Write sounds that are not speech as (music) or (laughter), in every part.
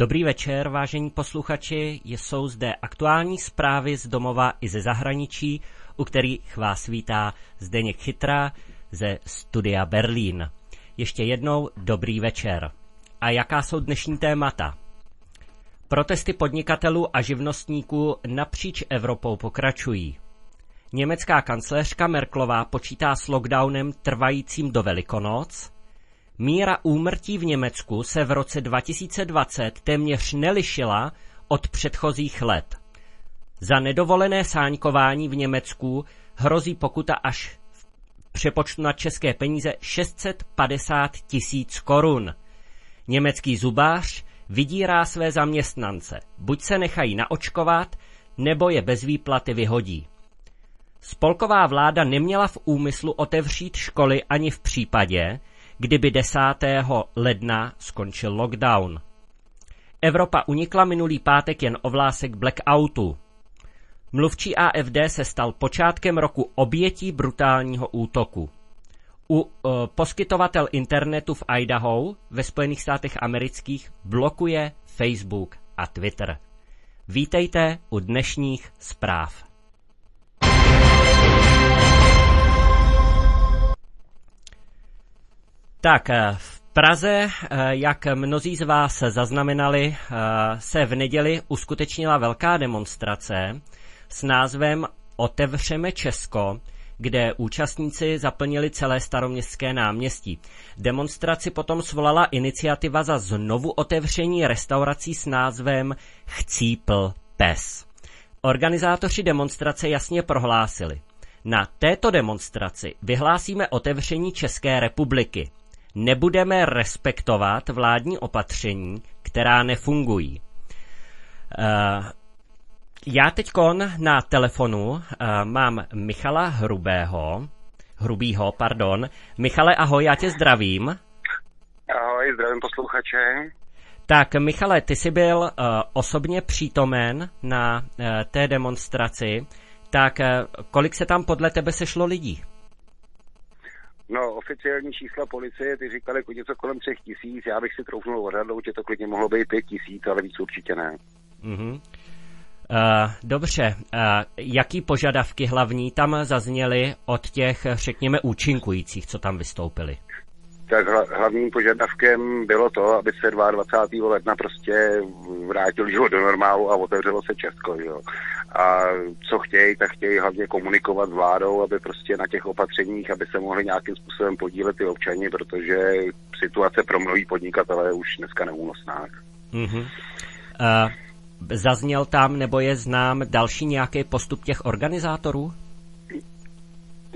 Dobrý večer, vážení posluchači. Jsou zde aktuální zprávy z domova i ze zahraničí, u kterých vás vítá Zdeněk Chytra ze studia Berlín. Ještě jednou dobrý večer. A jaká jsou dnešní témata? Protesty podnikatelů a živnostníků napříč Evropou pokračují. Německá kancléřka Merklová počítá s lockdownem trvajícím do Velikonoc – Míra úmrtí v Německu se v roce 2020 téměř nelišila od předchozích let. Za nedovolené sáňkování v Německu hrozí pokuta až v přepočtu na české peníze 650 tisíc korun. Německý zubář vydírá své zaměstnance, buď se nechají naočkovat, nebo je bez výplaty vyhodí. Spolková vláda neměla v úmyslu otevřít školy ani v případě, kdyby 10. ledna skončil lockdown. Evropa unikla minulý pátek jen ovlásek blackoutu. Mluvčí AFD se stal počátkem roku obětí brutálního útoku. U, e, poskytovatel internetu v Idaho ve Spojených státech amerických blokuje Facebook a Twitter. Vítejte u dnešních zpráv. Tak, eh, v Praze, eh, jak mnozí z vás zaznamenali, eh, se v neděli uskutečnila velká demonstrace s názvem Otevřeme Česko, kde účastníci zaplnili celé staroměstské náměstí. Demonstraci potom svolala iniciativa za znovu otevření restaurací s názvem Chcípl pes. Organizátoři demonstrace jasně prohlásili. Na této demonstraci vyhlásíme otevření České republiky nebudeme respektovat vládní opatření, která nefungují. Eh, já teď na telefonu eh, mám Michala Hrubého, Hrubýho, pardon. Michale, ahoj, já tě zdravím. Ahoj, zdravím posluchače. Tak, Michale, ty jsi byl eh, osobně přítomen na té demonstraci, tak kolik se tam podle tebe sešlo lidí? No, oficiální čísla policie, ty říkali jako něco kolem třech tisíc, já bych si troufnul odhadnout, že to klidně mohlo být pět tisíc, ale víc určitě ne. Mm-hmm. Uh, dobře, uh, jaký požadavky hlavní tam zazněly od těch, řekněme, účinkujících, co tam vystoupili? Tak hla, hlavním požadavkem bylo to, aby se 22. ledna prostě vrátil život do normálu a otevřelo se Česko. Jo a co chtějí, tak chtějí hlavně komunikovat s vládou, aby prostě na těch opatřeních, aby se mohli nějakým způsobem podílet i občani, protože situace pro mnohý podnikatele je už dneska neúnosná. Mm-hmm. Uh, zazněl tam nebo je znám další nějaký postup těch organizátorů?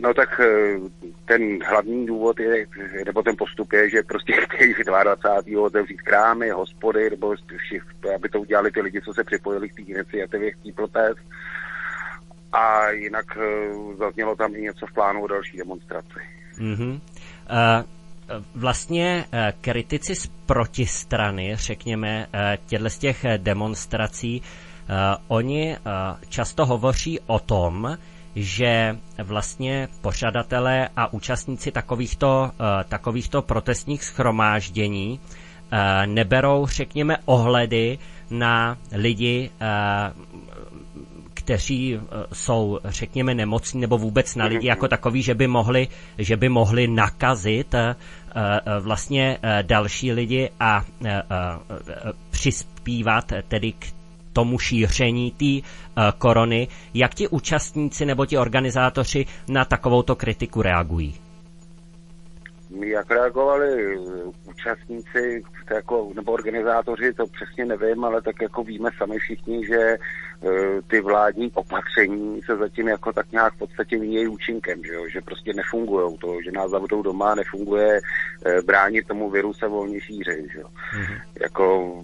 No tak eh, ten hlavní důvod je, nebo ten postup je, že prostě (laughs) chtějí 22. otevřít krámy, hospody, nebo aby to udělali ty lidi, co se připojili k té iniciativě, k protest. A jinak eh, zaznělo tam i něco v plánu o další demonstraci. Mm-hmm. Uh vlastně kritici z protistrany, řekněme, těhle z těch demonstrací, oni často hovoří o tom, že vlastně pořadatelé a účastníci takovýchto, eh, takovýchto protestních schromáždění eh, neberou, řekněme, ohledy na lidi, eh, kteří jsou, řekněme, nemocní nebo vůbec na lidi jako takový, že by mohli, že by mohli nakazit vlastně další lidi a přispívat tedy k tomu šíření té eh, korony. Jak ti účastníci nebo ti organizátoři na takovouto kritiku reagují? Jak reagovali eh, účastníci jako, nebo organizátoři, to přesně nevím, ale tak jako víme sami všichni, že eh, ty vládní opatření se zatím jako tak nějak v podstatě míjejí účinkem, že, jo? že prostě nefungují to, že nás zavřou doma, nefunguje e, bránit tomu viru se volně šířit. Že jo? Mm-hmm. Jako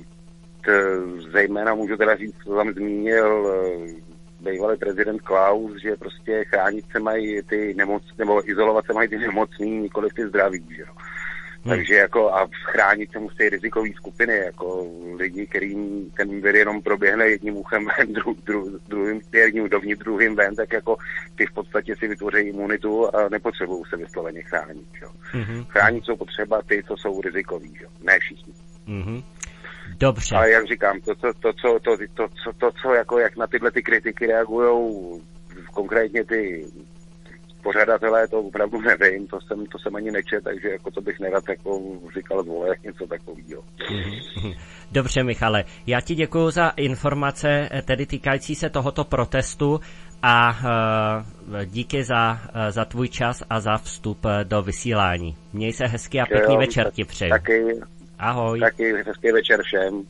Eh, zejména můžu teda říct, co tam zmínil eh, bývalý prezident Klaus, že prostě chránit se mají ty nemocné, nebo izolovat se mají ty nemocní, nikoli ty zdraví, že no. Hmm. Takže jako a chránit se musí rizikové skupiny, jako lidi, kterým ten vir jenom proběhne jedním uchem ven, (laughs) dru, dru, druhým, jedním dovnitř, druhým ven, tak jako ty v podstatě si vytvoří imunitu a nepotřebují se vysloveně chránit. Jo. Hmm. Chránit jsou potřeba ty, co jsou rizikoví, jo. ne všichni. Hmm. Dobře. Ale jak říkám, to, to, to, co, to, to, co, to, co jako, jak na tyhle ty kritiky reagují konkrétně ty pořadatelé, to opravdu nevím, to jsem, to jsem ani nečet, takže jako to bych nerad jako říkal vole, (laughs) něco takového. (laughs) Dobře, Michale, já ti děkuji za informace, eh, tedy týkající se tohoto protestu a eh, díky za, eh, za tvůj čas a za vstup do vysílání. Měj se hezky a pěkný večer ti přeji. Taky, Ahoj. Taky hezký večer všem.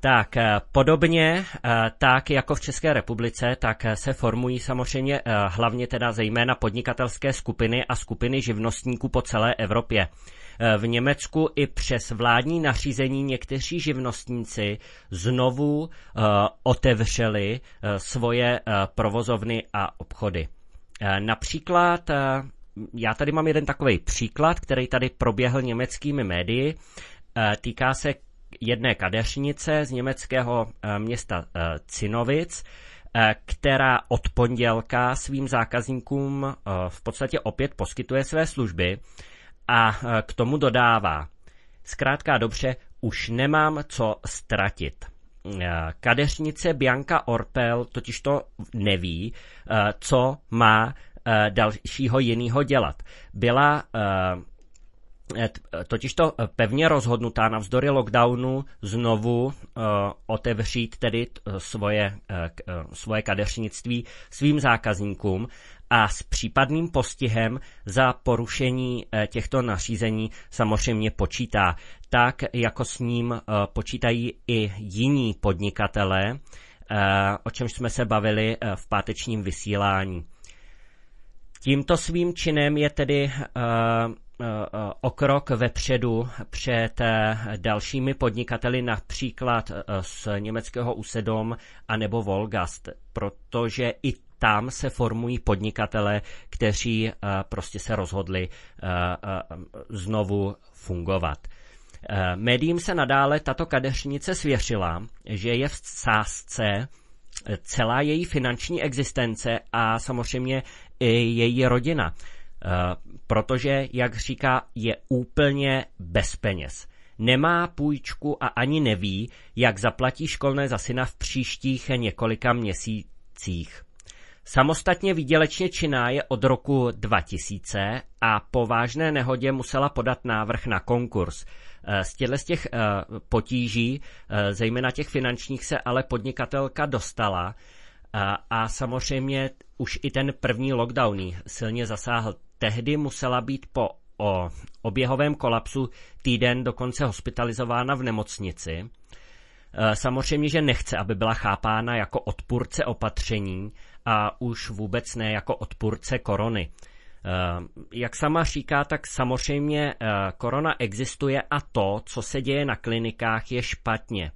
Tak eh, podobně, eh, tak jako v České republice, tak eh, se formují samozřejmě hlavně teda zejména podnikatelské skupiny a skupiny živnostníků po celé Evropě. V Německu i přes vládní nařízení někteří živnostníci znovu otevřeli svoje provozovny a obchody. Například já tady mám jeden takový příklad, který tady proběhl německými médii. E, týká se jedné kadeřnice z německého e, města e, Cinovic, která od pondělka svým zákazníkům v podstatě opět poskytuje své služby a k tomu dodává. Zkrátka dobře, už nemám co ztratit. Kadeřnice Bianca Orpel totiž to neví, co má Eh, dalšího jiného dělat. Byla eh, to pevně rozhodnutá navzdory lockdownu znovu eh, otevřít tedy svoje, svoje kadeřnictví svým zákazníkům a s případným postihem za porušení těchto nařízení samozřejmě počítá, tak jako s ním počítají i jiní podnikatelé, o čemž jsme se bavili v pátečním vysílání. Tímto svým činem je tedy eh, eh, o krok vepředu před eh, dalšími podnikateli, například z německého U7 a nebo Volgast, protože i tam se formují podnikatele, kteří prostě se rozhodli znovu fungovat. Médiím se nadále tato kadeřnice svěřila, že je v sásce celá její finanční existence a samozřejmě i její rodina, eh, protože, jak říká, je úplně bez peněz. Nemá půjčku a ani neví, jak zaplatí školné za syna v příštích několika měsících. Samostatně výdělečně činná je od roku 2000 a po vážné nehodě musela podat návrh na konkurs. Eh, z těchto z těch eh, potíží, zejména těch finančních, se ale podnikatelka dostala a, a samozřejmě už i ten první lockdown silně zasáhl. Tehdy musela být po o oběhovém kolapsu týden dokonce hospitalizována v nemocnici. E, samozřejmě, že nechce, aby byla chápána jako odpůrce opatření a už vůbec ne jako odpůrce korony. E, jak sama říká, tak samozřejmě e, korona existuje a to, co se děje na klinikách, je špatně.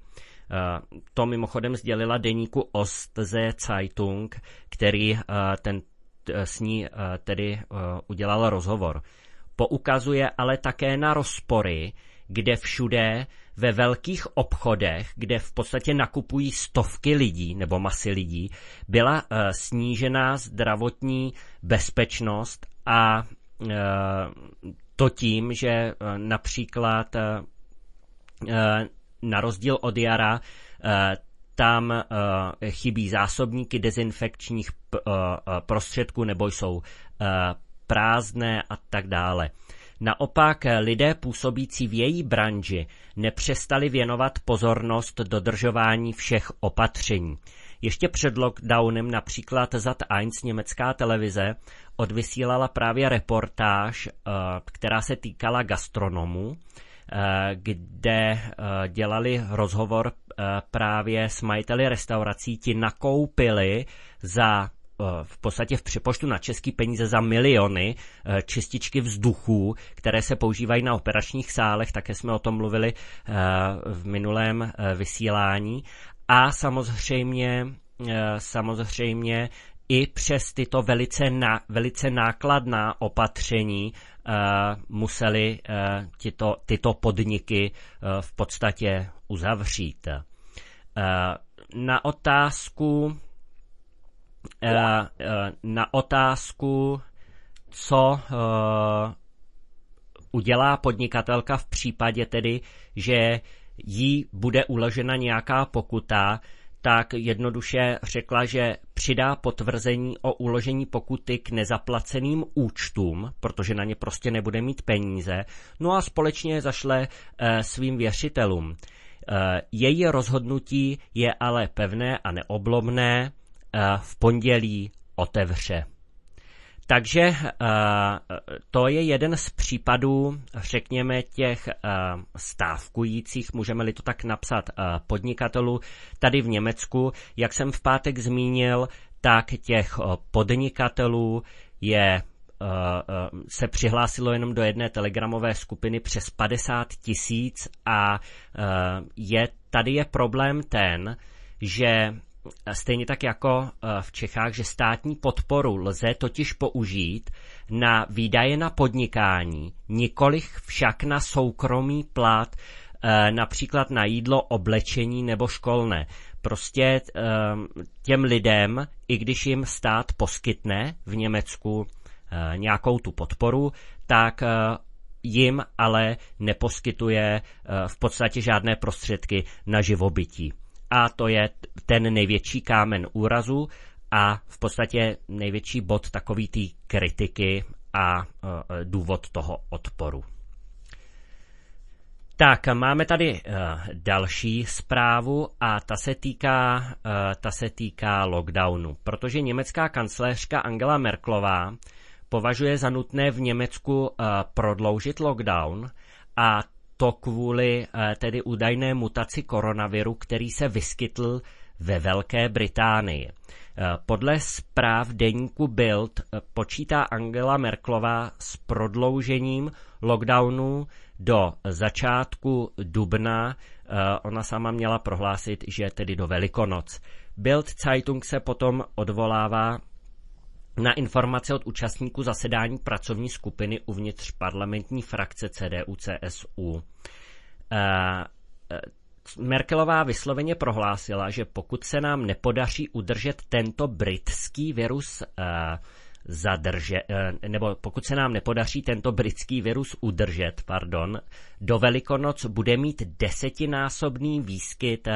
Eh, to mimochodem sdělila deníku Ostze Zeitung, který eh, ten s ní eh, tedy udělal rozhovor. Poukazuje ale také na rozpory, kde všude ve velkých obchodech, kde v podstatě nakupují stovky lidí nebo masy lidí, byla snížená zdravotní bezpečnost a to tím, že například na rozdíl od jara eh, tam eh, chybí zásobníky dezinfekčních eh, prostředků nebo jsou prázdné a tak dále. Naopak lidé působící v její branži nepřestali věnovat pozornost dodržování všech opatření. Ještě před lockdownem například Zat 1 německá televize odvysílala právě reportáž, která se týkala gastronomů Eh, kde eh, dělali rozhovor eh, právě s majiteli restaurací. Ti nakoupili za v podstatě v přepočtu na český peníze za miliony čističky vzduchu, které se používají na operačních sálech, také jsme o tom mluvili v minulém vysílání. A samozřejmě samozřejmě i přes tyto velice, na, velice nákladná opatření uh, museli uh, tyto, tyto podniky uh, v podstatě uzavřít. Uh, na otázku, uh, uh, na otázku, co uh, udělá podnikatelka v případě tedy, že jí bude uložena nějaká pokuta, uh, tak jednoduše řekla, že přidá potvrzení o uložení pokuty k nezaplaceným účtům, protože na ně prostě nebude mít peníze, no a společně zašle eh, svým věřitelům. Eh, její rozhodnutí je ale pevné a neoblomné, eh, v pondělí otevře. Takže eh, to je jeden z případů, řekněme, těch eh, stávkujících, můžeme-li to tak napsat, eh, podnikatelů tady v Německu. Jak jsem v pátek zmínil, tak těch podnikatelů je se přihlásilo jenom do jedné telegramové skupiny přes 50 tisíc a je, tady je problém ten, že stejně tak jako eh, v Čechách, že státní podporu lze totiž použít na výdaje na podnikání, nikolich však na soukromý plat, eh, například na jídlo, oblečení nebo školné. Prostě ehm, těm lidem, i když jim stát poskytne v Německu eh, nějakou tu podporu, tak jim ale neposkytuje v podstatě žádné prostředky na živobytí a to je ten největší kámen úrazu a v podstatě největší bod takový té kritiky a e, důvod toho odporu. Tak, máme tady e, další zprávu a ta se, týká, e, ta se týká lockdownu, protože německá kancléřka Angela Merklová považuje za nutné v Německu prodloužit lockdown a to kvůli eh, tedy údajné mutaci koronaviru, který se vyskytl ve Velké Británii. Eh, podle zpráv deníku Bild eh, počítá Angela Merklová s prodloužením lockdownu do začátku dubna. Ona sama měla prohlásit, že tedy do Velikonoc. Bild Zeitung se potom odvolává na informace od účastníků zasedání pracovní skupiny uvnitř parlamentní frakce CDU-CSU. Eh, eh, Merkelová vysloveně prohlásila, že pokud se nám nepodaří udržet tento britský virus eh, zadrže, nebo pokud se nám nepodaří tento britský virus udržet, pardon, do Velikonoc bude mít desetinásobný výskyt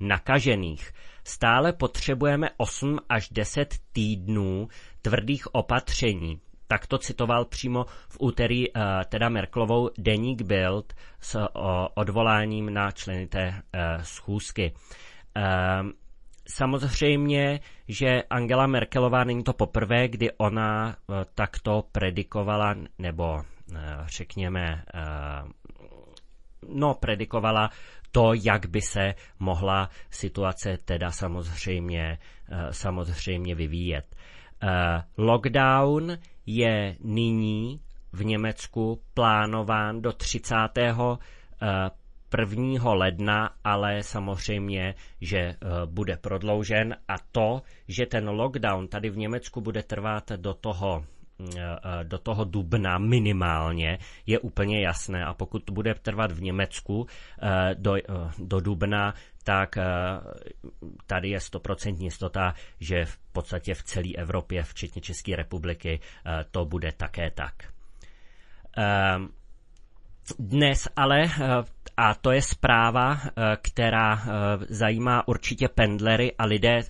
nakažených. Stále potřebujeme 8 až 10 týdnů tvrdých opatření. Tak to citoval přímo v úterý eh, teda Merklovou deník Bild s eh, odvoláním na členy té eh, schůzky. Samozřejmě, že Angela Merkelová není to poprvé, kdy ona takto predikovala nebo řekněme, no, predikovala to, jak by se mohla situace teda samozřejmě, samozřejmě vyvíjet. Eh, lockdown je nyní v Německu plánován do 30. 1. Eh, ledna, ale samozřejmě, že eh, bude prodloužen a to, že ten lockdown tady v Německu bude trvat do toho Eh, eh, do toho dubna minimálně, je úplně jasné. A pokud bude trvat v Německu eh, do, do dubna, tak tady je stoprocentní jistota, že v podstatě v celé Evropě, včetně České republiky, to bude také tak. Ehm, dnes ale, a to je zpráva, která zajímá určitě pendlery a lidé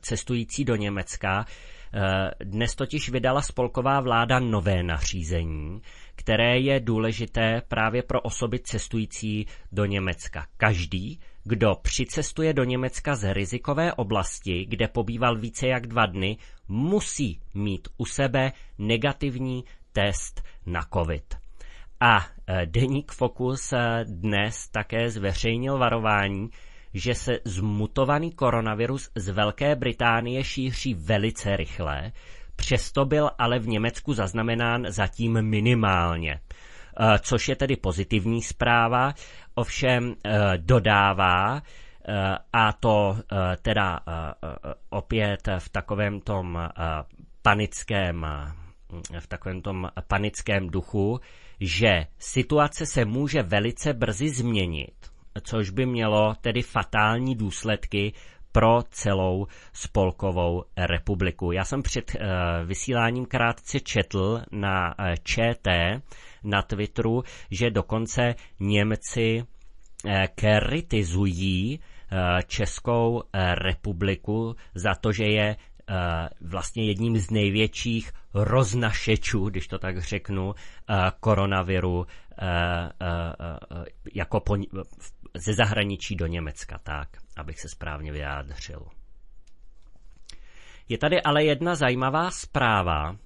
cestující do Německa, Eh, dnes totiž vydala spolková vláda nové nařízení, které je důležité právě pro osoby cestující do Německa. Každý, kdo přicestuje do Německa z rizikové oblasti, kde pobýval více jak dva dny, musí mít u sebe negativní test na COVID. A eh, deník Fokus eh, dnes také zveřejnil varování, že se zmutovaný koronavirus z Velké Británie šíří velice rychle, přesto byl ale v Německu zaznamenán zatím minimálně. E, což je tedy pozitivní zpráva, ovšem e, dodává, e, a to teda opět v takovém tom panickém, v takovém tom panickém duchu, že situace se může velice brzy změnit což by mělo tedy fatální důsledky pro celou spolkovou republiku. Já jsem před eh, vysíláním krátce četl na eh, ČT na Twitteru, že dokonce Němci eh, kritizují Českou republiku za to, že je vlastně jedním z největších roznašečů, když to tak řeknu, koronaviru jako po, v ze zahraničí do Německa, tak, abych se správně vyjádřil. Je tady ale jedna zajímavá zpráva,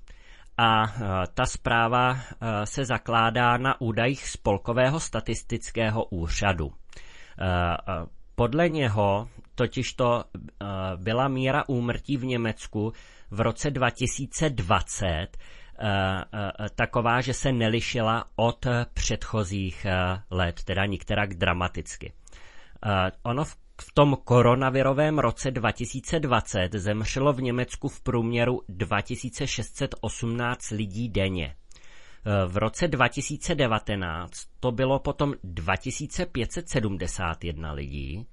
a e, ta zpráva e, se zakládá na údajích Spolkového statistického úřadu. E, podle něho totiž to byla míra úmrtí v Německu v roce 2020 Eh, eh, eh, taková, že se nelišila od předchozích let, teda nikterak dramaticky. Ono v v tom koronavirovém roce 2020 zemřelo v Německu v průměru 2618 lidí denně. V roce 2019 to bylo potom 2571 lidí.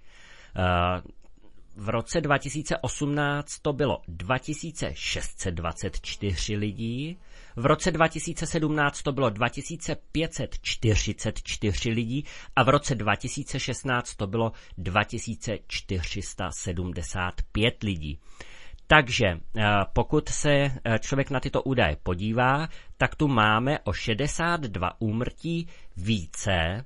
V roce 2018 to bylo 2624 lidí v roce 2017 to bylo 2544 lidí a v roce 2016 to bylo 2475 lidí. Takže eh, pokud se eh, člověk na tyto údaje podívá, tak tu máme o 62 úmrtí více eh,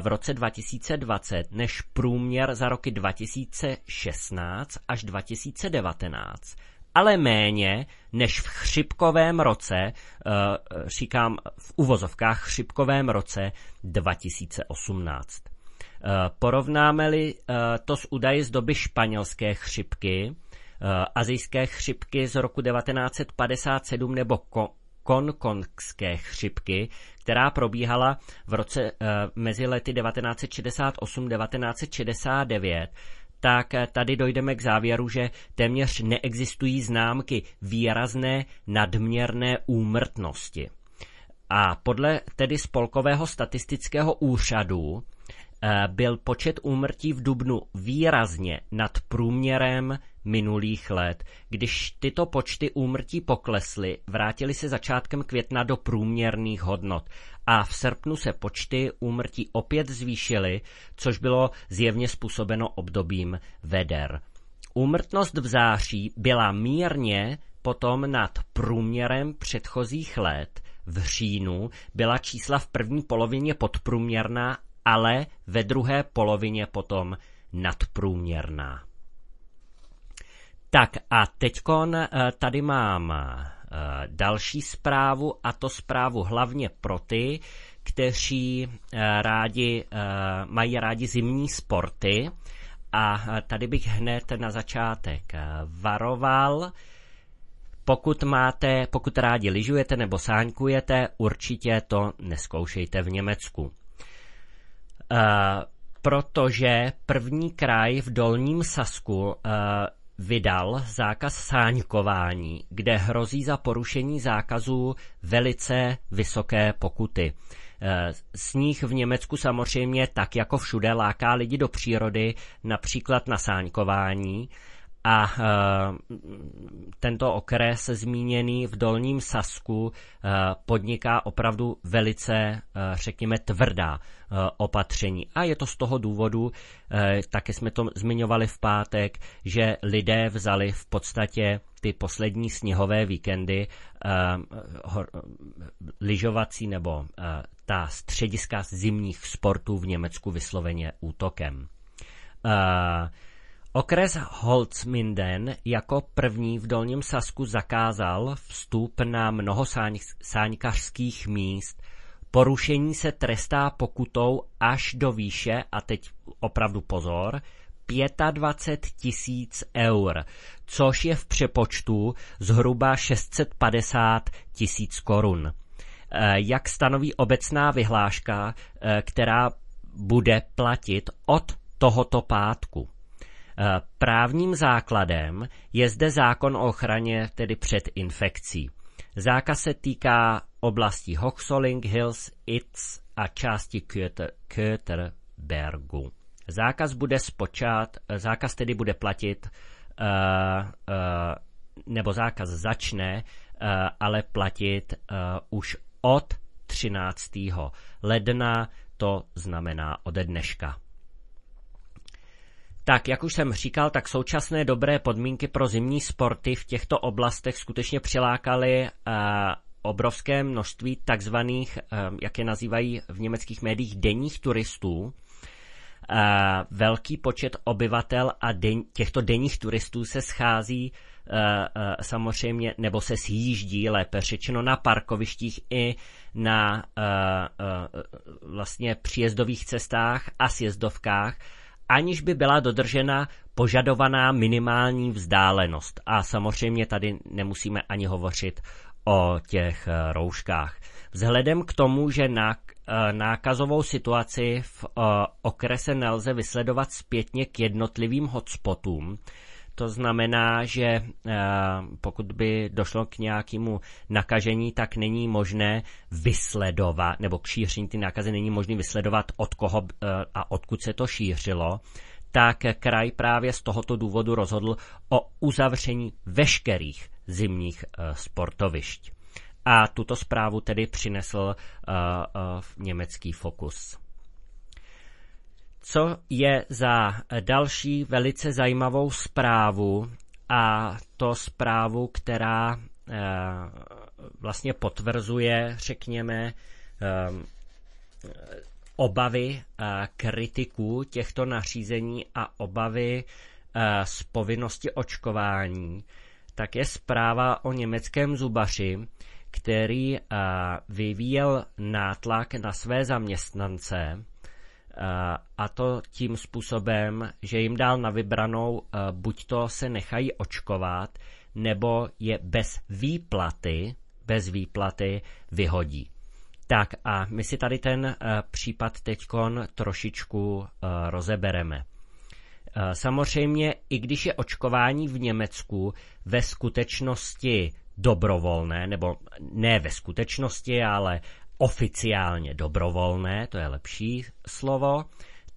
v roce 2020 než průměr za roky 2016 až 2019 ale méně než v chřipkovém roce, eh, eh, říkám v uvozovkách chřipkovém roce 2018. Eh, porovnáme-li to s údaji z doby španělské chřipky, azijské chřipky z roku 1957 nebo konkonské chřipky, která probíhala v roce, mezi lety 1968-1969, tak eh, tady dojdeme k závěru, že téměř neexistují známky výrazné nadměrné úmrtnosti. A podle tedy Spolkového statistického úřadu eh, byl počet úmrtí v Dubnu výrazně nad průměrem minulých let. Když tyto počty úmrtí poklesly, vrátili se začátkem května do průměrných hodnot a v srpnu se počty úmrtí opět zvýšily, což bylo zjevně způsobeno obdobím veder. Úmrtnost v září byla mírně potom nad průměrem předchozích let. V říjnu byla čísla v první polovině podprůměrná, ale ve druhé polovině potom nadprůměrná. Tak a teďkon eh, tady mám Eh, další zprávu, a to zprávu hlavně pro ty, kteří eh, rádi, eh, mají rádi zimní sporty. A tady bych hned na začátek varoval, pokud máte, pokud rádi lyžujete nebo sáňkujete, určitě to neskoušejte v Německu. protože první kraj v Dolním Sasku vydal zákaz sáňkování, kde hrozí za porušení zákazu velice vysoké pokuty. E, Sníh v Německu samozřejmě tak jako všude láká lidi do přírody, například na sáňkování a eh, tento okres zmíněný v Dolním Sasku eh, podniká opravdu velice, eh, řekněme, tvrdá opatření. A je to z toho důvodu, taky jsme to zmiňovali v pátek, že lidé vzali v podstatě ty poslední sněhové víkendy lyžovací nebo ta střediska zimních sportů v Německu vysloveně útokem. Okres Holzminden jako první v Dolním Sasku zakázal vstup na mnoho sáňkařských míst. Porušení se trestá pokutou až do výše, a teď opravdu pozor, 25 tisíc eur, což je v přepočtu zhruba 650 tisíc korun. Eh, jak stanoví obecná vyhláška, eh, která bude platit od tohoto pátku? Eh, právním základem je zde zákon o ochraně tedy před infekcí. Zákaz se týká oblasti Hoxoling Hills, Itz a části Köterbergu. Zákaz bude spočát, zákaz tedy bude platit, uh, uh, nebo zákaz začne, uh, ale platit uh, už od 13. ledna, to znamená ode dneška. Tak, jak už jsem říkal, tak současné dobré podmínky pro zimní sporty v těchto oblastech skutečně přilákaly uh, obrovské množství takzvaných, uh, jak je nazývají v německých médiích, denních turistů. Uh, velký počet obyvatel a den, těchto denních turistů se schází uh, uh, samozřejmě, nebo se sjíždí, lépe řečeno, na parkovištích i na vlastně příjezdových cestách a sjezdovkách aniž by byla dodržena požadovaná minimální vzdálenost. A samozřejmě tady nemusíme ani hovořit o těch eh, rouškách. Vzhledem k tomu, že eh, nákazovou situaci v eh, okrese nelze vysledovat zpětně k jednotlivým hotspotům, to znamená, že eh, pokud by došlo k nějakému nakažení, tak není možné vysledovat, nebo k šíření ty nákazy není možné vysledovat, od koho eh, a odkud se to šířilo tak kraj právě z tohoto důvodu rozhodl o uzavření veškerých zimních eh, sportovišť. A tuto zprávu tedy přinesl uh, uh, německý Fokus co je za další velice zajímavou zprávu, a to zprávu, která eh, vlastně potvrzuje, řekněme, eh, obavy eh, kritiků těchto nařízení a obavy z povinnosti očkování, tak je zpráva o německém zubaři, který vyvíjel nátlak na své zaměstnance, Eh, a to tím způsobem, že jim dal na vybranou, eh, buď to se nechají očkovat, nebo je bez výplaty, bez výplaty vyhodí. Tak a my si tady ten eh, případ teď trošičku rozebereme. Samozřejmě, i když je očkování v Německu ve skutečnosti dobrovolné, nebo ne ve skutečnosti, ale oficiálně dobrovolné, to je lepší slovo,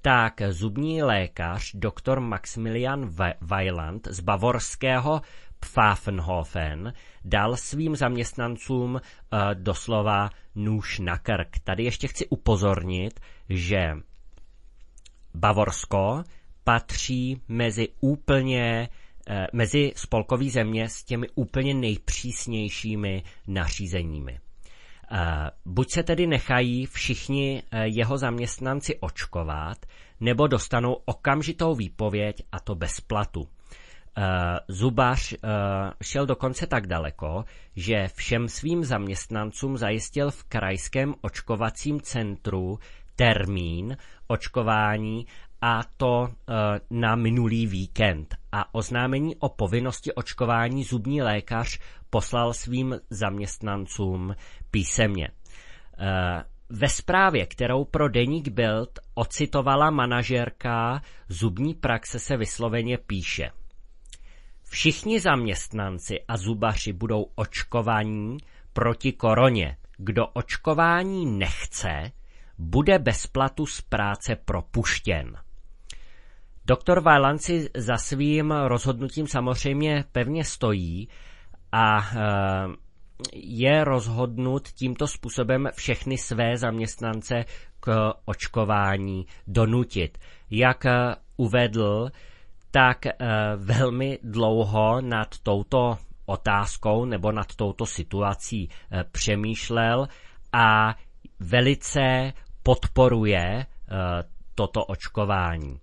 tak zubní lékař doktor Maximilian Weiland z bavorského Pfaffenhofen dal svým zaměstnancům e, doslova nůž na krk. Tady ještě chci upozornit, že Bavorsko patří mezi úplně e, mezi spolkový země s těmi úplně nejpřísnějšími nařízeními. Eh, buď se tedy nechají všichni eh, jeho zaměstnanci očkovat, nebo dostanou okamžitou výpověď a to bez platu. Eh, zubař šel dokonce tak daleko, že všem svým zaměstnancům zajistil v krajském očkovacím centru termín očkování a to eh, na minulý víkend. A oznámení o povinnosti očkování zubní lékař poslal svým zaměstnancům písemně. Eh, ve zprávě, kterou pro deník Bild ocitovala manažerka zubní praxe, se vysloveně píše. Všichni zaměstnanci a zubaři budou očkovaní proti koroně. Kdo očkování nechce, bude bez platu z práce propuštěn. Doktor Vajlanci za svým rozhodnutím samozřejmě pevně stojí a e, je rozhodnut tímto způsobem všechny své zaměstnance k očkování donutit. Jak e, uvedl, tak e, velmi dlouho nad touto otázkou nebo nad touto situací přemýšlel a velice podporuje toto očkování.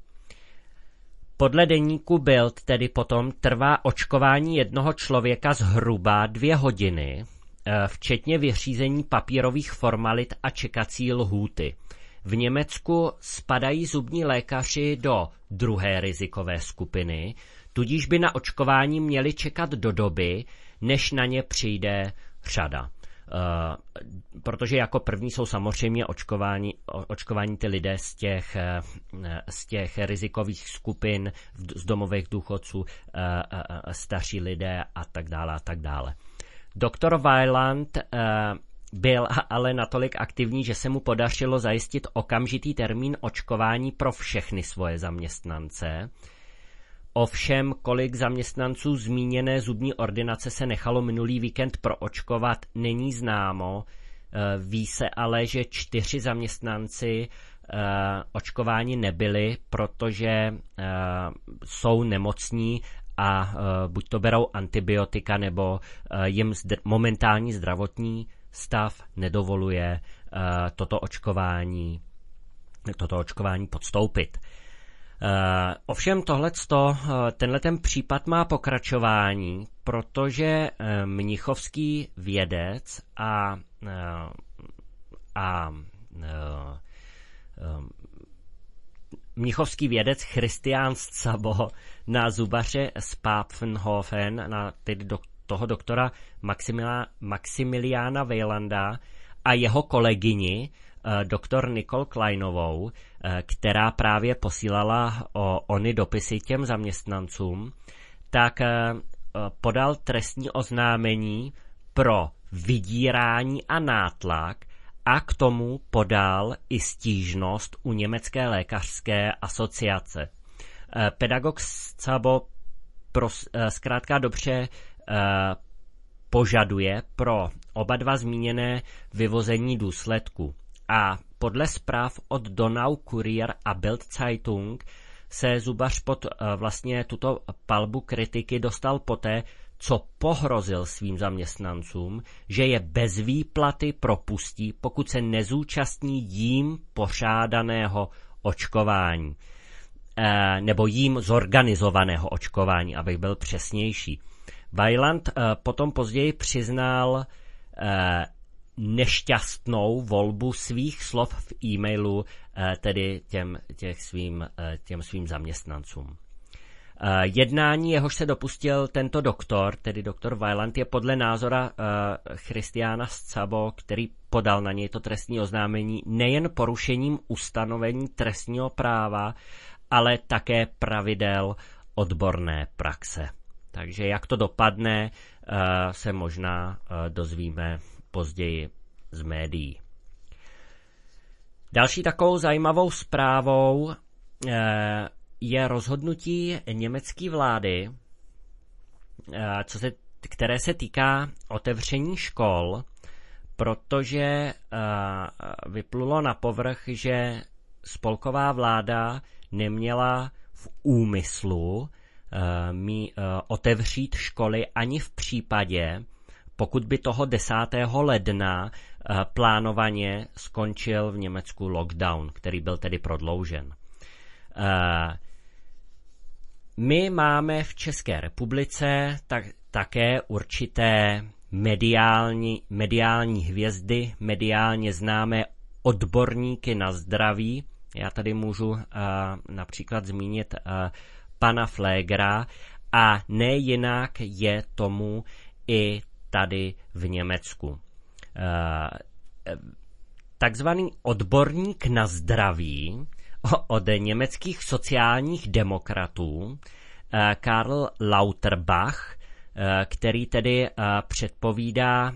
Podle deníku Bild tedy potom trvá očkování jednoho člověka zhruba dvě hodiny, eh, včetně vyřízení papírových formalit a čekací lhůty. V Německu spadají zubní lékaři do druhé rizikové skupiny, tudíž by na očkování měli čekat do doby, než na ně přijde řada. Eh, protože jako první jsou samozřejmě očkování, očkování ty lidé z těch, eh, z těch rizikových skupin, z domových důchodců, eh, starší lidé a tak dále a tak dále. Doktor Weiland byl ale natolik aktivní, že se mu podařilo zajistit okamžitý termín očkování pro všechny svoje zaměstnance. Ovšem, kolik zaměstnanců zmíněné zubní ordinace se nechalo minulý víkend proočkovat, není známo. Eh, ví se ale, že čtyři zaměstnanci eh, očkováni nebyli, protože eh, jsou nemocní a buď to berou antibiotika, nebo jim momentální zdravotní stav nedovoluje toto očkování, toto očkování podstoupit. Eh, ovšem tohleto, eh, tenhle ten případ má pokračování, protože eh, mnichovský vědec a, a mnichovský vědec Christian Sabo na zubaře z Papfenhofen, na tedy do, toho doktora Maximila, Maximiliana Weylanda a jeho kolegyni, Eh, doktor Nikol Kleinovou, eh, která právě posílala o ony dopisy těm zaměstnancům, tak eh, podal trestní oznámení pro vydírání a nátlak a k tomu podal i stížnost u Německé lékařské asociace. Pedagog Cabo pros, zkrátka dobře požaduje pro oba dva zmíněné vyvození důsledku. A podle zpráv od Donau Kurier a Bild Zeitung se Zubař pod eh, vlastně tuto palbu kritiky dostal poté, co pohrozil svým zaměstnancům, že je bez výplaty propustí, pokud se nezúčastní jím pořádaného očkování. Eh, nebo jím zorganizovaného očkování, abych byl přesnější. Vajland eh, potom později přiznal nešťastnou volbu svých slov v e-mailu, eh, tedy těm, těch svým, eh, těm svým zaměstnancům. Eh, jednání, jehož se dopustil tento doktor, tedy doktor Weiland, je podle názora Christiana Scabo, který podal na něj to trestní oznámení, nejen porušením ustanovení trestního práva, ale také pravidel odborné praxe. Takže jak to dopadne, se možná dozvíme později z médií. Další takovou zajímavou zprávou eh, je rozhodnutí německé vlády, eh, co se, které se týká otevření škol, protože eh, vyplulo na povrch, že spolková vláda neměla v úmyslu mi otevřít školy ani v případě, pokud by toho 10. ledna eh, plánovaně skončil v Německu lockdown, který byl tedy prodloužen. Eh, my máme v České republice tak, také určité mediální, mediální hvězdy, mediálně známé odborníky na zdraví. Já tady můžu eh, například zmínit pana Flégra a nejinak je tomu i tady v Německu. Eh, eh, takzvaný odborník na zdraví od německých sociálních demokratů eh, Karl Lauterbach, který tedy předpovídá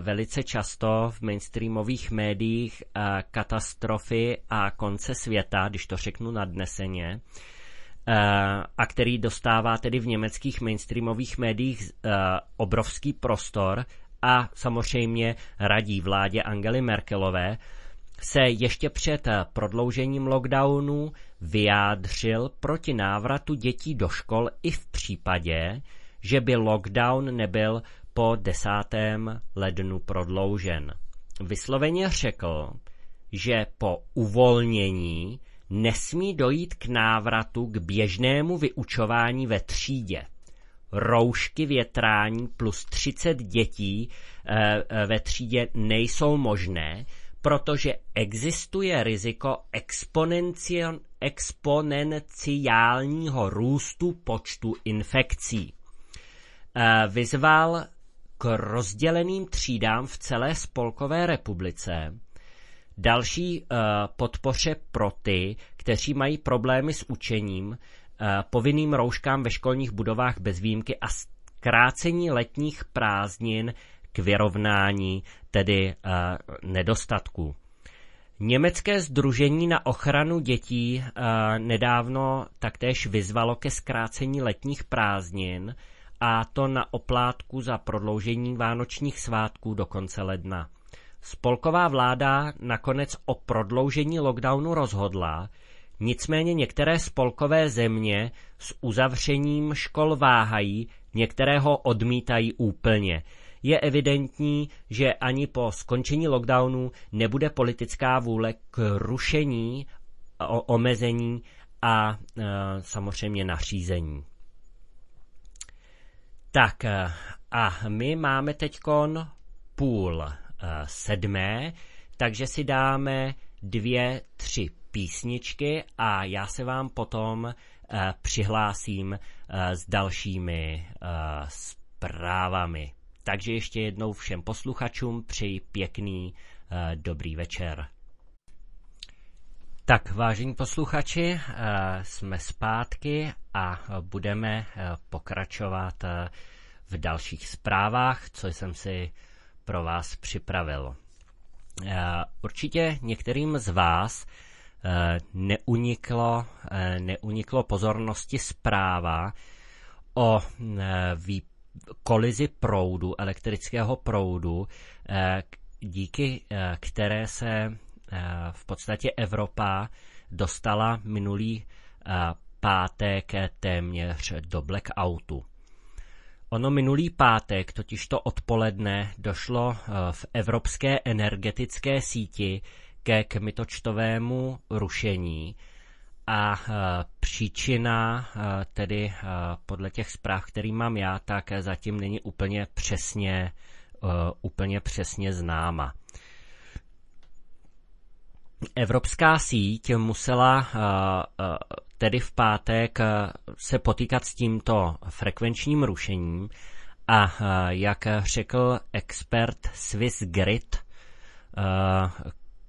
velice často v mainstreamových médiích katastrofy a konce světa, když to řeknu nadneseně, Eh, a který dostává tedy v německých mainstreamových médiích eh, obrovský prostor a samozřejmě radí vládě Angely Merkelové, se ještě před eh, prodloužením lockdownu vyjádřil proti návratu dětí do škol i v případě, že by lockdown nebyl po 10. lednu prodloužen. Vysloveně řekl, že po uvolnění nesmí dojít k návratu k běžnému vyučování ve třídě. Roušky větrání plus 30 dětí eh, eh, ve třídě nejsou možné, protože existuje riziko exponenciálního růstu počtu infekcí. Eh, vyzval k rozděleným třídám v celé Spolkové republice, Další eh, podpoře pro ty, kteří mají problémy s učením, eh, povinným rouškám ve školních budovách bez výjimky a zkrácení letních prázdnin k vyrovnání tedy eh, nedostatku. Německé združení na ochranu dětí nedávno taktéž vyzvalo ke zkrácení letních prázdnin a to na oplátku za prodloužení vánočních svátků do konce ledna. Spolková vláda nakonec o prodloužení lockdownu rozhodla, nicméně některé spolkové země s uzavřením škol váhají, některé ho odmítají úplně. Je evidentní, že ani po skončení lockdownu nebude politická vůle k rušení, o, omezení a e, samozřejmě nařízení. Tak e, a my máme kon půl sedmé, takže si dáme dvě, tři písničky a já se vám potom eh, přihlásím eh, s dalšími eh, zprávami. Takže ještě jednou všem posluchačům přeji pěkný dobrý večer. Tak, vážení posluchači, jsme zpátky a budeme pokračovat v dalších zprávách, co jsem si pro vás připravil. Eh, určitě některým z vás eh, neuniklo, eh, neuniklo pozornosti zpráva o kolizi proudu, elektrického proudu, díky které se v podstatě Evropa dostala minulý pátek téměř do blackoutu. Ono minulý pátek, to odpoledne, došlo eh, v evropské energetické síti ke kmitočtovému rušení a eh, příčina, eh, tedy podle těch zpráv, který mám já, tak zatím není úplně přesně, úplně přesně známa. Evropská síť musela tedy v pátek eh, se potýkat s tímto frekvenčním rušením a eh, jak řekl expert Swiss Grid eh,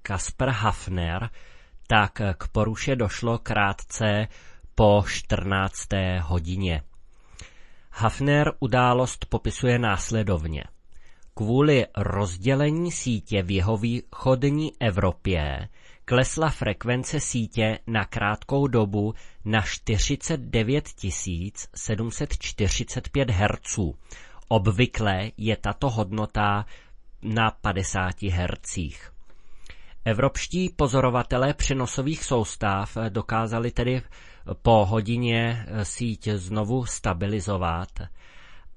Kasper Hafner, tak k poruše došlo krátce po 14. hodině. Hafner událost popisuje následovně. Kvůli rozdělení sítě v jeho východní Evropě klesla frekvence sítě na krátkou dobu na 49 745 Hz. Obvykle je tato hodnota na 50 Hz. Evropští pozorovatelé přenosových soustav dokázali tedy po hodině síť znovu stabilizovat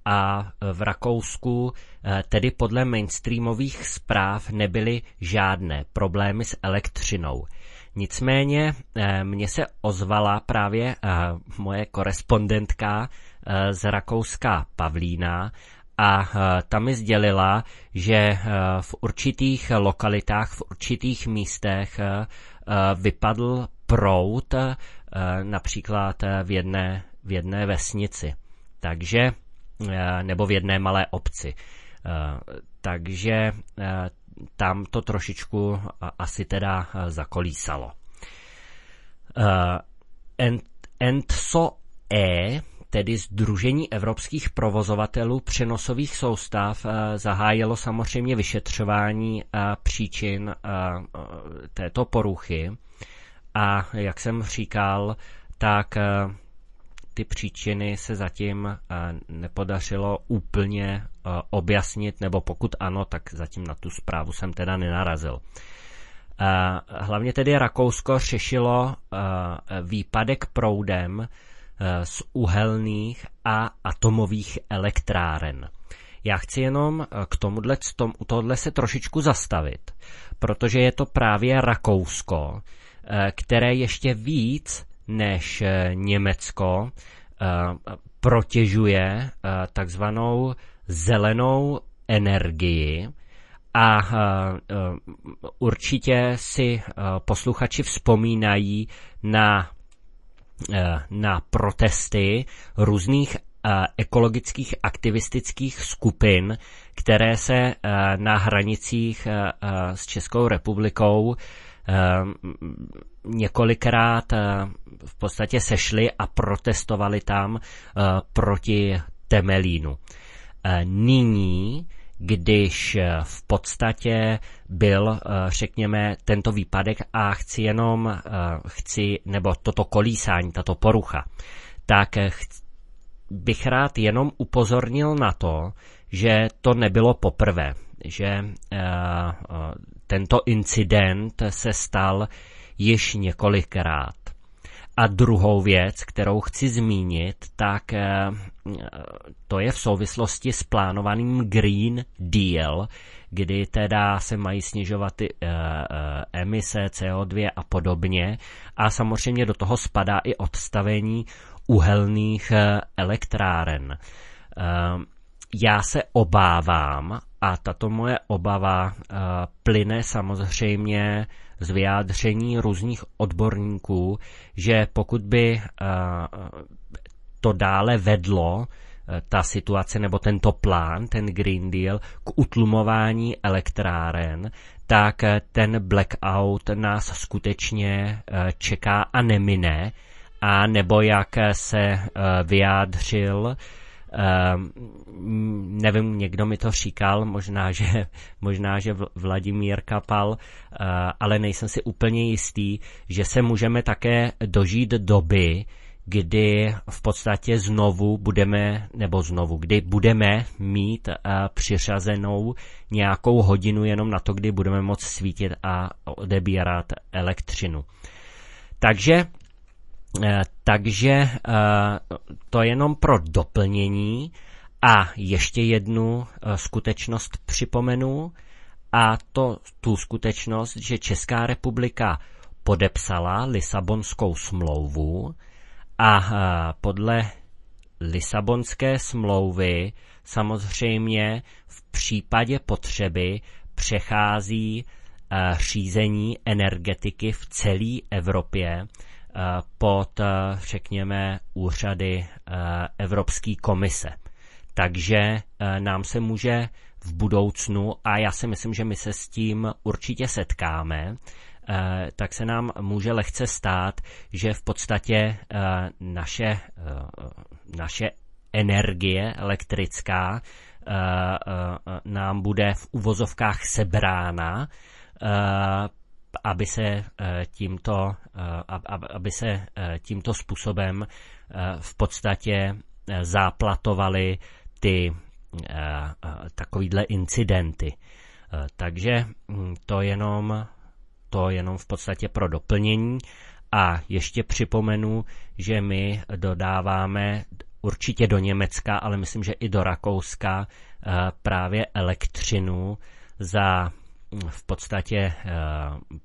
a v Rakousku eh, tedy podle mainstreamových zpráv nebyly žádné problémy s elektřinou. Nicméně eh, mě se ozvala právě eh, moje korespondentka z Rakouska Pavlína a ta mi sdělila, že v určitých lokalitách, v určitých místech vypadl prout, například v jedné, v jedné vesnici. Takže Eh, nebo v jedné malé obci. Eh, takže eh, tam to trošičku asi teda zakolísalo. ENTSO E, tedy Združení evropských provozovatelů přenosových soustav, zahájilo samozřejmě vyšetřování příčin této poruchy. A jak jsem říkal, tak ty příčiny se zatím eh, nepodařilo úplně eh, objasnit, nebo pokud ano, tak zatím na tu zprávu jsem teda nenarazil. Eh, hlavně tedy Rakousko řešilo výpadek proudem z uhelných a atomových elektráren. Já chci jenom k tomuhle, tom, u tohle se trošičku zastavit, protože je to právě Rakousko, které ještě víc než eh, Německo eh, protěžuje eh, takzvanou zelenou energii, a určitě si posluchači vzpomínají na, na protesty různých ekologických aktivistických skupin, které se na hranicích s Českou republikou Ehm, několikrát eh, v podstatě sešli a protestovali tam eh, proti Temelínu. Eh, nyní když v podstatě byl, řekněme, tento výpadek a chci jenom, chci, nebo toto kolísání, tato porucha, tak bych rád jenom upozornil na to, že to nebylo poprvé, že tento incident se stal již několikrát. A druhou věc, kterou chci zmínit, tak eh, to je v souvislosti s plánovaným Green Deal, kdy teda se mají snižovat ty eh, eh, emise CO2 a podobně. A samozřejmě do toho spadá i odstavení uhelných elektráren. Já se obávám, a tato moje obava eh, plyne samozřejmě z vyjádření různých odborníků, že pokud by eh, to dále vedlo, eh, ta situace nebo tento plán, ten Green Deal, k utlumování elektráren, tak ten blackout nás skutečně čeká a nemine. A nebo jak se vyjádřil Ehm, nevím, někdo mi to říkal, možná, (laughs) že, možná, že Vladimír Kapal, eh, ale nejsem si úplně jistý, že se můžeme také dožít doby, kdy v podstatě znovu budeme, nebo znovu, kdy budeme mít eh, přiřazenou nějakou hodinu jenom na to, kdy budeme moct svítit a odebírat elektřinu. Takže Eh, takže eh, to jenom pro doplnění a ještě jednu eh, skutečnost připomenu a to tu skutečnost, že Česká republika podepsala Lisabonskou smlouvu a podle Lisabonské smlouvy samozřejmě v případě potřeby přechází řízení energetiky v celé Evropě Eh, pod, eh, řekněme, úřady eh, Evropské komise. Takže nám se může v budoucnu, a já si myslím, že my se s tím určitě setkáme, tak se nám může lehce stát, že v podstatě naše, naše energie elektrická nám bude v uvozovkách sebrána aby se eh, tímto, eh, aby se eh, tímto způsobem v podstatě záplatovaly ty takovýhle incidenty. Takže hm, to jenom, to jenom v podstatě pro doplnění. A ještě připomenu, že my dodáváme určitě do Německa, ale myslím, že i do Rakouska právě elektřinu za v podstatě eh,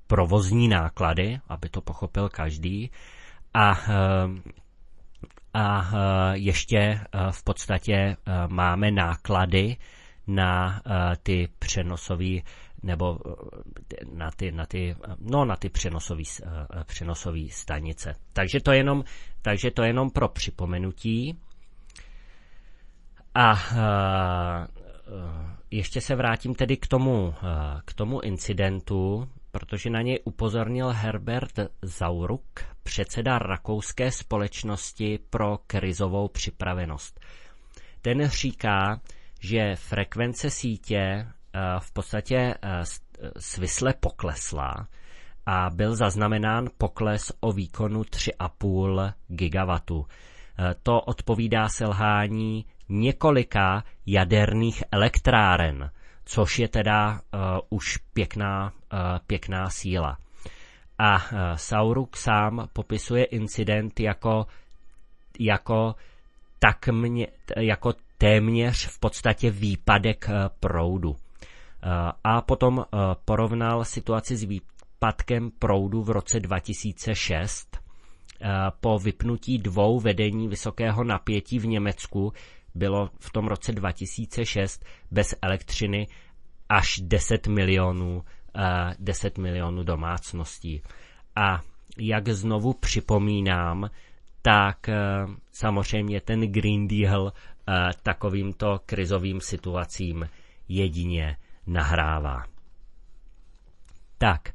provozní náklady, aby to pochopil každý, a, eh, a eh, ještě v podstatě máme náklady na ty přenosové nebo na ty, na ty, no, na ty přenosový, přenosový stanice. Takže to, jenom, takže to jenom pro připomenutí. A Eh, ještě se vrátím tedy k tomu, eh, k tomu incidentu, protože na něj upozornil Herbert Zauruk, předseda rakouské společnosti pro krizovou připravenost. Ten říká, že frekvence sítě eh, v podstatě svisle poklesla a byl zaznamenán pokles o výkonu 3,5 GW. To odpovídá selhání několika jaderných elektráren, což je teda uh, už pěkná, uh, pěkná síla. A uh, Sauruk sám popisuje incident jako, jako, tak mě, jako téměř v podstatě výpadek uh, proudu. Uh, a potom uh, porovnal situaci s výpadkem proudu v roce 2006 po vypnutí dvou vedení vysokého napětí v Německu, bylo v tom roce 2006 bez elektřiny až 10 milionů, 10 eh, milionů domácností. A jak znovu připomínám, tak eh, samozřejmě ten Green Deal eh, takovýmto krizovým situacím jedině nahrává. Tak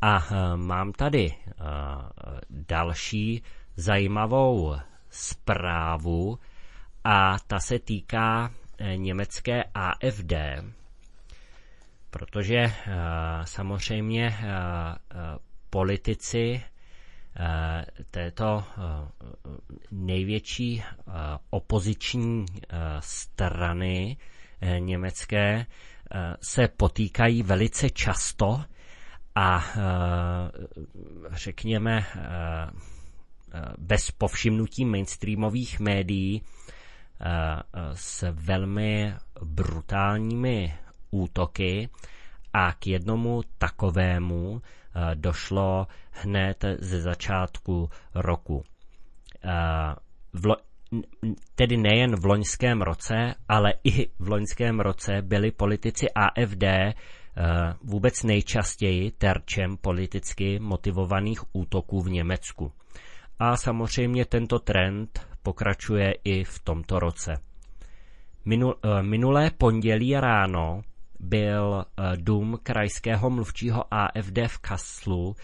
a mám tady další zajímavou zprávu, a ta se týká eh, německé AFD, protože eh, samozřejmě eh, politici této největší opoziční strany německé se potýkají velice často a řekněme bez povšimnutí mainstreamových médií Eh, s velmi brutálními útoky a k jednomu takovému eh, došlo hned ze začátku roku. Eh, tedy nejen v loňském roce, ale i v loňském roce byli politici AFD vůbec nejčastěji terčem politicky motivovaných útoků v Německu. A samozřejmě tento trend pokračuje i v tomto roce. Eh, minulé pondělí ráno byl eh, dům krajského mluvčího AFD v Kaslu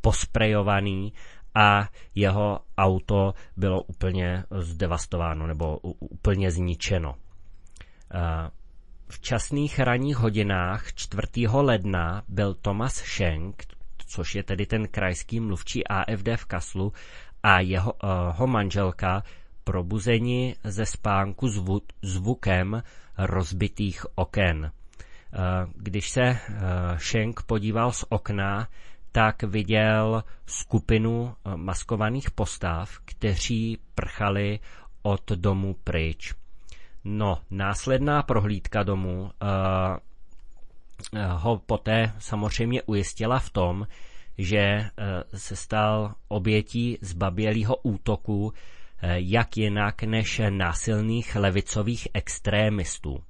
posprejovaný a jeho auto bylo úplně zdevastováno nebo úplně zničeno. Eh, v časných ranních hodinách 4. ledna byl Thomas Schenk, což je tedy ten krajský mluvčí AFD v Kaslu, a jeho uh, manželka probuzeni ze spánku zvu, zvukem rozbitých oken. Eh, když se eh, Schenk podíval z okna, tak viděl skupinu eh, maskovaných postav, kteří prchali od domu pryč. No, následná prohlídka domu ho poté samozřejmě ujistila v tom, že se stal obětí zbabělého útoku Eh, jak jinak než násilných levicových extrémistů.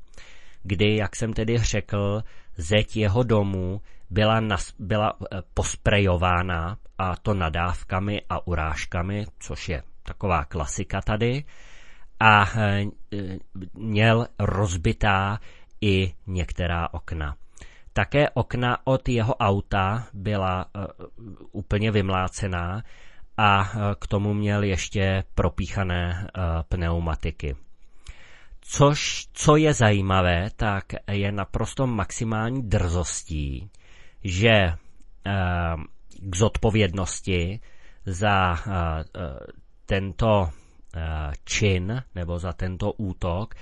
Kdy, jak jsem tedy řekl, zeď jeho domu byla, nas, byla eh, posprejována a to nadávkami a urážkami, což je taková klasika tady, a eh, měl rozbitá i některá okna. Také okna od jeho auta byla uh, úplně vymlácená a e, k tomu měl ještě propíchané e, pneumatiky. Což, co je zajímavé, tak je naprosto maximální drzostí, že e, k zodpovědnosti za tento čin nebo za tento útok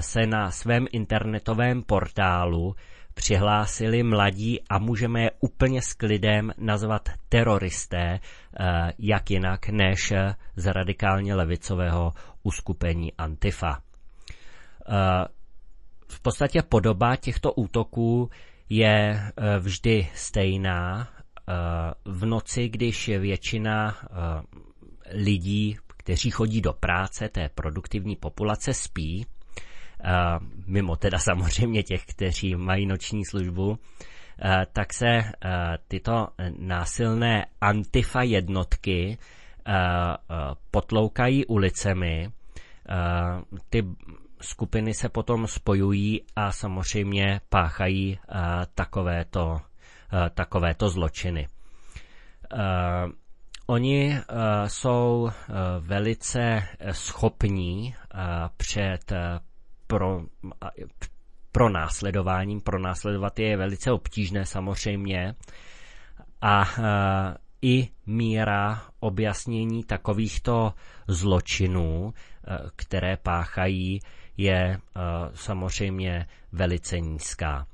se na svém internetovém portálu přihlásili mladí a můžeme je úplně s klidem nazvat teroristé, eh, jak jinak než eh, z radikálně levicového uskupení Antifa. Eh, v podstatě podoba těchto útoků je vždy stejná. V noci, když je většina lidí, kteří chodí do práce, té produktivní populace spí, mimo teda samozřejmě těch, kteří mají noční službu, tak se tyto násilné antifa jednotky potloukají ulicemi. Ty skupiny se potom spojují a samozřejmě páchají takovéto, takovéto zločiny. Oni jsou velice schopní před pro, pro následováním. Pro následovat je velice obtížné samozřejmě. A i míra objasnění takovýchto zločinů, které páchají, je samozřejmě velice nízká.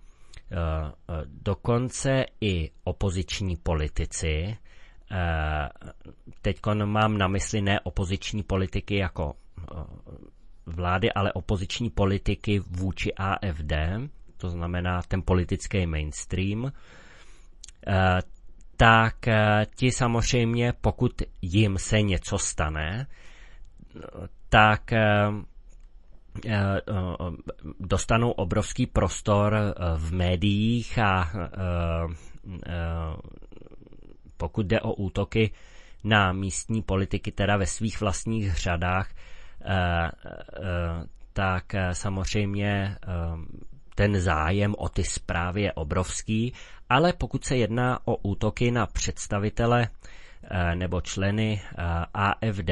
Dokonce i opoziční politici, teď mám na mysli ne opoziční politiky jako vlády, ale opoziční politiky vůči AFD, to znamená ten politický mainstream, eh, tak eh, ti samozřejmě, pokud jim se něco stane, tak eh, dostanou obrovský prostor v médiích a pokud jde o útoky na místní politiky, teda ve svých vlastních řadách, Eh, eh, tak eh, samozřejmě ten zájem o ty zprávy je obrovský, ale pokud se jedná o útoky na představitele nebo členy AFD,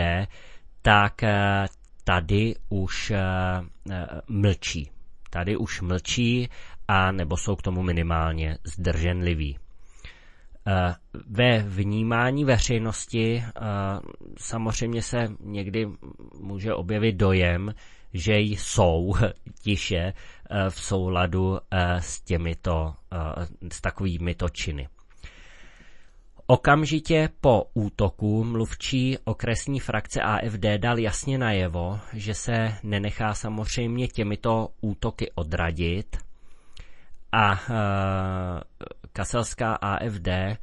tak tady už mlčí. Tady už mlčí a nebo jsou k tomu minimálně zdrženliví. Eh, ve vnímání veřejnosti eh, samozřejmě se někdy může objevit dojem, že jsou (laughs) tiše eh, v souladu s těmito, s takovými točiny. Okamžitě po útoku mluvčí okresní frakce AFD dal jasně najevo, že se nenechá samozřejmě těmito útoky odradit a Kaselská AFD eh,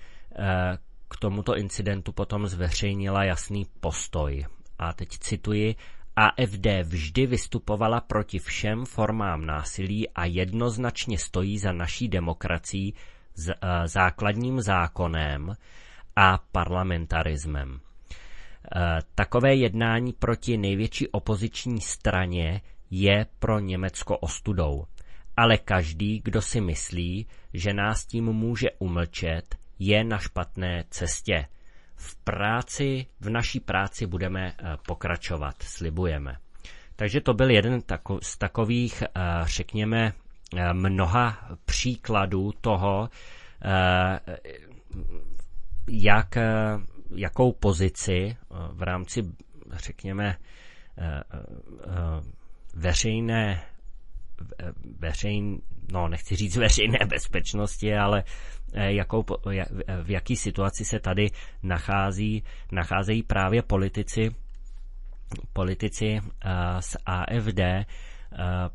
k tomuto incidentu potom zveřejnila jasný postoj. A teď cituji, AFD vždy vystupovala proti všem formám násilí a jednoznačně stojí za naší demokracií, s eh, základním zákonem a parlamentarismem. Eh, takové jednání proti největší opoziční straně je pro Německo ostudou. Ale každý, kdo si myslí, že nás tím může umlčet, je na špatné cestě. V práci, v naší práci budeme eh, pokračovat, slibujeme. Takže to byl jeden z takových, eh, řekněme, eh, mnoha příkladů toho, jak, jakou pozici v rámci, řekněme, veřejné veřejn, no nechci říct veřejné bezpečnosti, ale eh, jakou, v jaký situaci se tady nachází, nacházejí právě politici, politici eh, z AFD, eh,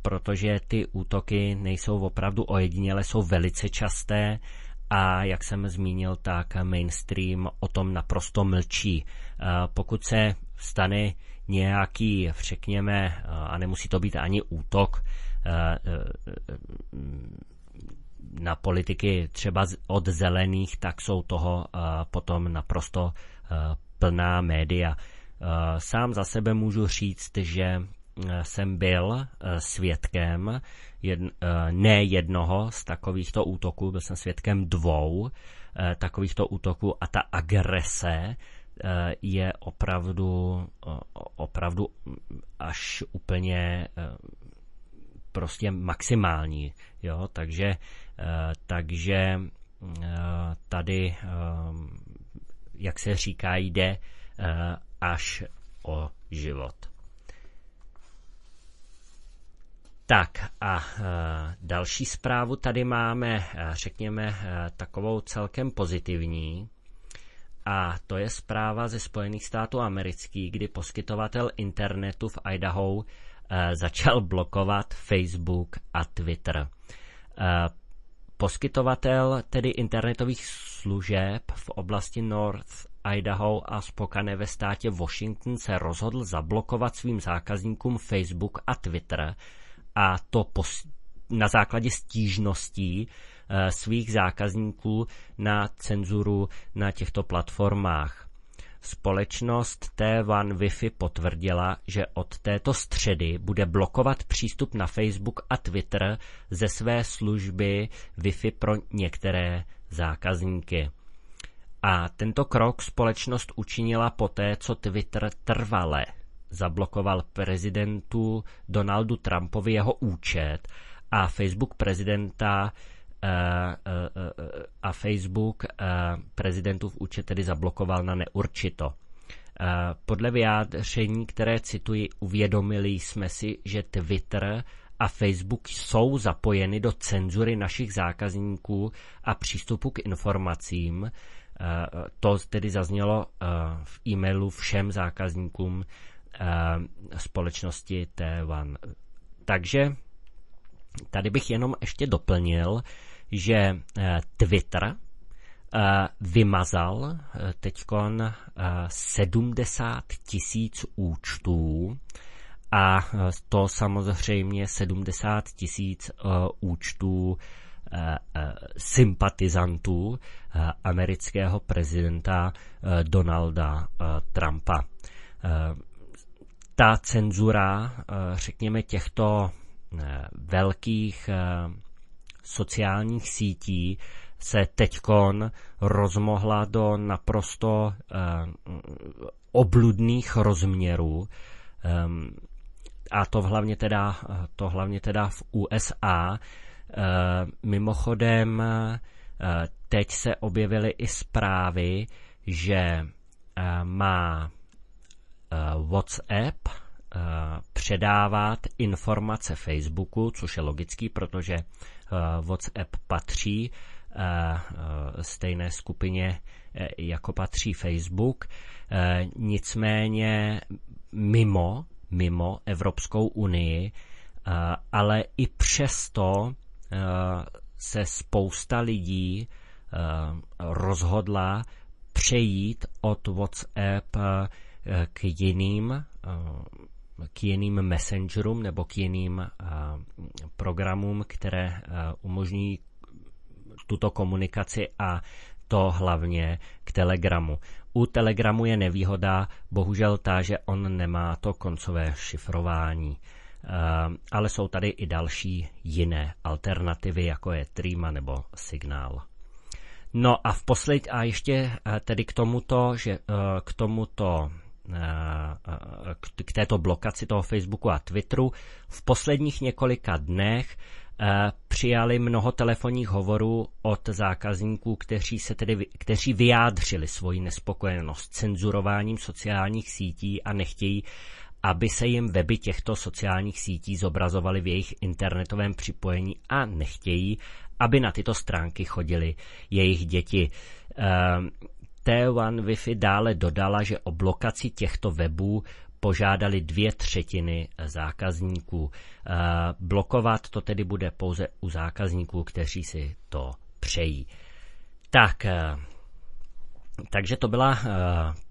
protože ty útoky nejsou opravdu ojedinělé, jsou velice časté a jak jsem zmínil, tak mainstream o tom naprosto mlčí. Pokud se stane nějaký, řekněme, a nemusí to být ani útok, Eh, eh, eh, na politiky třeba od zelených, tak jsou toho potom naprosto plná média. Sám za sebe můžu říct, že jsem byl svědkem ne jednoho z takovýchto útoků, byl jsem svědkem dvou takovýchto útoků a ta agrese je opravdu, opravdu až úplně prostě maximální. Jo? Takže, eh, takže eh, tady, eh, jak se říká, jde až o život. Tak a další zprávu tady máme, řekněme, takovou celkem pozitivní. A to je zpráva ze Spojených států amerických, kdy poskytovatel internetu v Idaho Eh, začal blokovat Facebook a Twitter. Eh, poskytovatel tedy internetových služeb v oblasti North Idaho a Spokane ve státě Washington se rozhodl zablokovat svým zákazníkům Facebook a Twitter a to pos- na základě stížností eh, svých zákazníků na cenzuru na těchto platformách. Společnost T1 Wi-Fi potvrdila, že od této středy bude blokovat přístup na Facebook a Twitter ze své služby Wi-Fi pro některé zákazníky. A tento krok společnost učinila poté, co Twitter trvale zablokoval prezidentu Donaldu Trumpovi jeho účet a Facebook prezidenta Eh, eh, eh, a Facebook prezidentův účet tedy zablokoval na neurčito. Podle vyjádření, které cituji, uvědomili jsme si, že Twitter a Facebook jsou zapojeny do cenzury našich zákazníků a přístupu k informacím. To tedy zaznělo v e-mailu všem zákazníkům společnosti T1. Takže tady bych jenom ještě doplnil, že eh, Twitter eh, vymazal eh, teď 70 tisíc účtů a to samozřejmě 70 tisíc účtů sympatizantů amerického prezidenta Donalda Trumpa. Ta cenzura, řekněme, těchto velkých sociálních sítí se teďkon rozmohla do naprosto eh, obludných rozměrů. Ehm, a to hlavně teda, to hlavně teda v USA. E, ehm, mimochodem, e, teď se objevily i zprávy, že e, má eh, WhatsApp předávat informace Facebooku, což je logický, protože Eh, WhatsApp patří eh, eh, stejné skupině, jako patří Facebook. Nicméně mimo, mimo Evropskou unii, ale i přesto se spousta lidí rozhodla přejít od WhatsApp k jiným k jiným messengerům nebo k jiným eh, programům, které eh, umožní tuto komunikaci a to hlavně k Telegramu. U Telegramu je nevýhoda bohužel ta, že on nemá to koncové šifrování. Eh, ale jsou tady i další jiné alternativy, jako je Trima nebo Signál. No a v poslední a ještě tedy k tomuto, že, k tomuto Eh, eh, k této blokaci toho Facebooku a Twitteru. V posledních několika dnech eh, přijali mnoho telefonních hovorů od zákazníků, kteří, se tedy, kteří vyjádřili svoji nespokojenost cenzurováním sociálních sítí a nechtějí, aby se jim weby těchto sociálních sítí zobrazovaly v jejich internetovém připojení a nechtějí, aby na tyto stránky chodili jejich děti. Ehm, T1 Wi-Fi dále dodala, že o blokaci těchto webů požádali dvě třetiny zákazníků. Eh, blokovat to tedy bude pouze u zákazníků, kteří si to přejí. Tak, eh, takže to byla eh,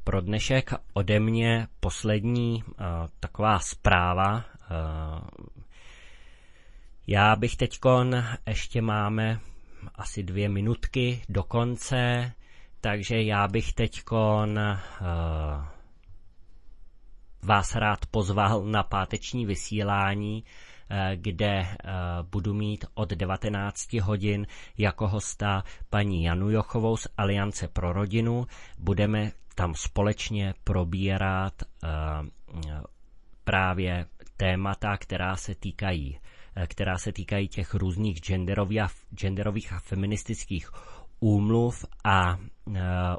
pro dnešek ode mě poslední taková zpráva. Já bych teďkon, ještě máme asi dvě minutky do konce. Takže já bych teďkon uh, vás rád pozval na páteční vysílání, eh, kde eh, budu mít od 19 hodin jako hosta paní Janu Jochovou z Aliance pro rodinu. Budeme tam společně probírat právě témata, která se týkají která se týkají těch různých genderových a, genderových a feministických úmluv a e,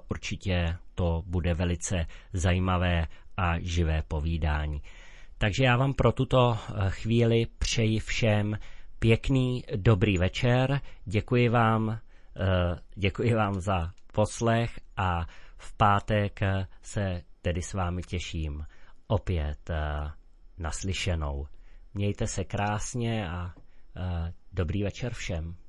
určitě to bude velice zajímavé a živé povídání. Takže já vám pro tuto e, chvíli přeji všem pěkný, dobrý večer. Děkuji vám, e, děkuji vám za poslech a v pátek se tedy s vámi těším opět naslyšenou. Mějte se krásně a dobrý večer všem.